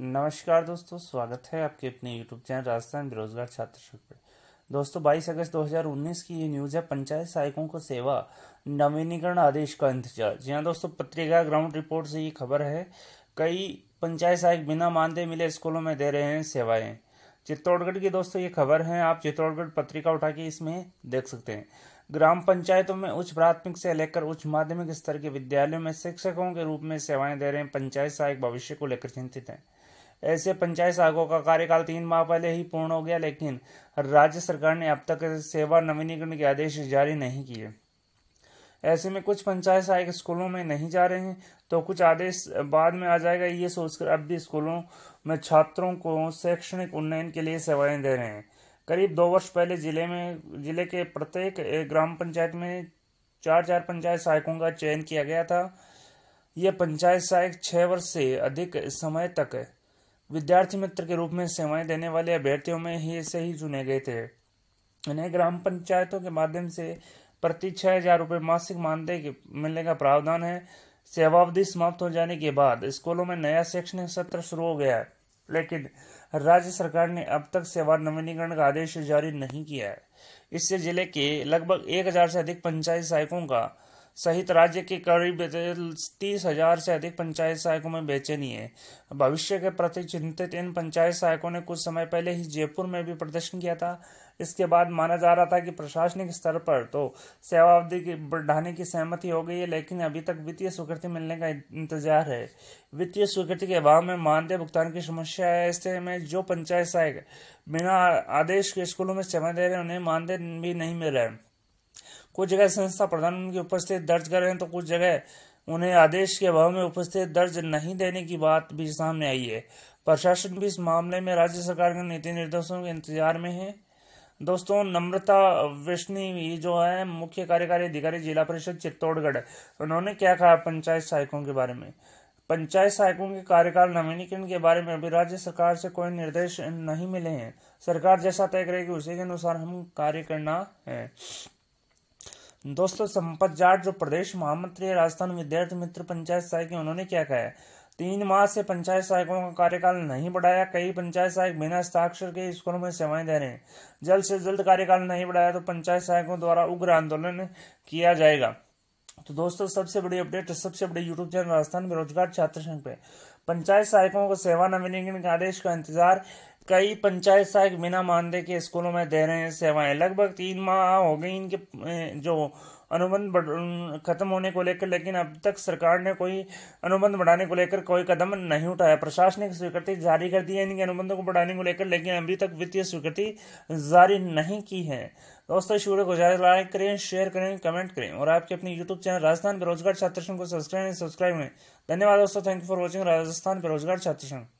नमस्कार दोस्तों स्वागत है आपके अपने यूट्यूब चैनल राजस्थान बेरोजगार छात्र शिविर दोस्तों 22 अगस्त 2019 की ये न्यूज़ है पंचायत सहायकों को सेवा नवीनीकरण आदेश का इंतजार जी हाँ दोस्तों पत्रिका ग्राउंड रिपोर्ट से ये खबर है कई पंचायत सहायक बिना मानते मिले स्कूलों में दे रहे हैं सेवाएं चित्तौड़गढ़ की दोस्तों ये खबर है आप चित्तौड़गढ़ पत्रिका उठा के इसमें देख सकते हैं ग्राम पंचायतों में उच्च प्राथमिक से लेकर उच्च माध्यमिक स्तर के विद्यालयों में शिक्षकों के रूप में सेवाएं दे रहे पंचायत सहायक भविष्य को लेकर चिंतित हैं ऐसे पंचायत सहायकों का कार्यकाल तीन माह पहले ही पूर्ण हो गया लेकिन राज्य सरकार ने अब तक सेवा नवीनीकरण के आदेश जारी नहीं किए ऐसे में कुछ पंचायत सहायक स्कूलों में नहीं जा रहे हैं तो कुछ आदेश बाद में आ जाएगा ये सोचकर अब भी स्कूलों में छात्रों को शैक्षणिक उन्नयन के लिए सेवाएं दे रहे हैं करीब दो वर्ष पहले जिले में जिले के प्रत्येक ग्राम पंचायत में चार चार पंचायत सहायकों का चयन किया गया था ये पंचायत सहायक छः वर्ष से अधिक समय तक विद्यार्थी मित्र के रूप में सेवाएं देने वाले अभ्यर्थियों में ही से ही चुने गए थे इन्हें ग्राम पंचायतों के माध्यम से प्रति छः हजार रुपये मासिक मानदेय मिलने का प्रावधान है सेवावधि समाप्त हो जाने के बाद स्कूलों में नया शैक्षणिक सत्र शुरू हो गया है लेकिन राज्य सरकार ने अब तक सेवा नवीनीकरण का आदेश जारी नहीं किया है इससे जिले के लगभग हजार से अधिक पंचायत सहायकों का सहित राज्य के करीब तीस हजार से अधिक पंचायत सहायकों में बेचैनी है भविष्य के प्रति चिंतित इन पंचायत सहायकों ने कुछ समय पहले ही जयपुर में भी प्रदर्शन किया था इसके बाद माना जा रहा था कि प्रशासनिक स्तर पर तो अवधि की बढ़ाने की सहमति हो गई है लेकिन अभी तक वित्तीय स्वीकृति मिलने का इंतजार है वित्तीय स्वीकृति के अभाव में मानदेय भुगतान की समस्या है ऐसे में जो पंचायत सहायक बिना आदेश के स्कूलों में सेवा दे रहे उन्हें मानदेय भी नहीं मिल रहा है कुछ जगह संस्था प्रधान की उपस्थित दर्ज कर रहे हैं तो कुछ जगह उन्हें आदेश के अभाव में उपस्थित दर्ज नहीं देने की बात भी सामने आई है प्रशासन भी इस मामले में राज्य सरकार के नीति निर्देशों के इंतजार में है दोस्तों नम्रता वैष्णी जो है मुख्य कार्यकारी अधिकारी जिला परिषद चित्तौड़गढ़ उन्होंने क्या कहा पंचायत सहायकों के बारे में पंचायत सहायकों के कार्यकाल नवीनीकरण के बारे में अभी राज्य सरकार से कोई निर्देश नहीं मिले हैं सरकार जैसा तय करेगी उसी के अनुसार हम कार्य करना है दोस्तों संपत जाट जो प्रदेश महामंत्री है राजस्थान विद्यार्थी मित्र पंचायत सहायक है उन्होंने क्या कहा है तीन माह से पंचायत सहायकों का कार्यकाल नहीं बढ़ाया कई पंचायत सहायक बिना हस्ताक्षर के स्कूलों में सेवाएं दे रहे हैं जल्द से जल्द कार्यकाल नहीं बढ़ाया तो पंचायत सहायकों द्वारा उग्र आंदोलन किया जाएगा तो दोस्तों सबसे बड़ी अपडेट सबसे बड़े यूट्यूब चैनल राजस्थान बेरोजगार छात्र संघ पे पंचायत सहायकों को सेवा नवीनीकरण के आदेश का इंतजार कई पंचायत सहायक बिना मानदेय के स्कूलों में दे रहे हैं सेवाएं लगभग तीन माह हो गई इनके जो अनुबंध खत्म होने को लेकर लेकिन अब तक सरकार ने कोई अनुबंध बढ़ाने को लेकर कोई कदम नहीं उठाया प्रशासनिक स्वीकृति जारी कर दी है इनके अनुबंधों को बढ़ाने को लेकर लेकिन अभी तक वित्तीय स्वीकृति जारी नहीं की है दोस्तों इस वीडियो को ज्यादा लाइक करें शेयर करें कमेंट करें और आपके अपने यूट्यूब चैनल राजस्थान बेरोजगार छात्र संघ को सब्सक्राइब सब्सक्राइब करें धन्यवाद दोस्तों thank you for watching Rajasthan बेरोजगार छात्र संघ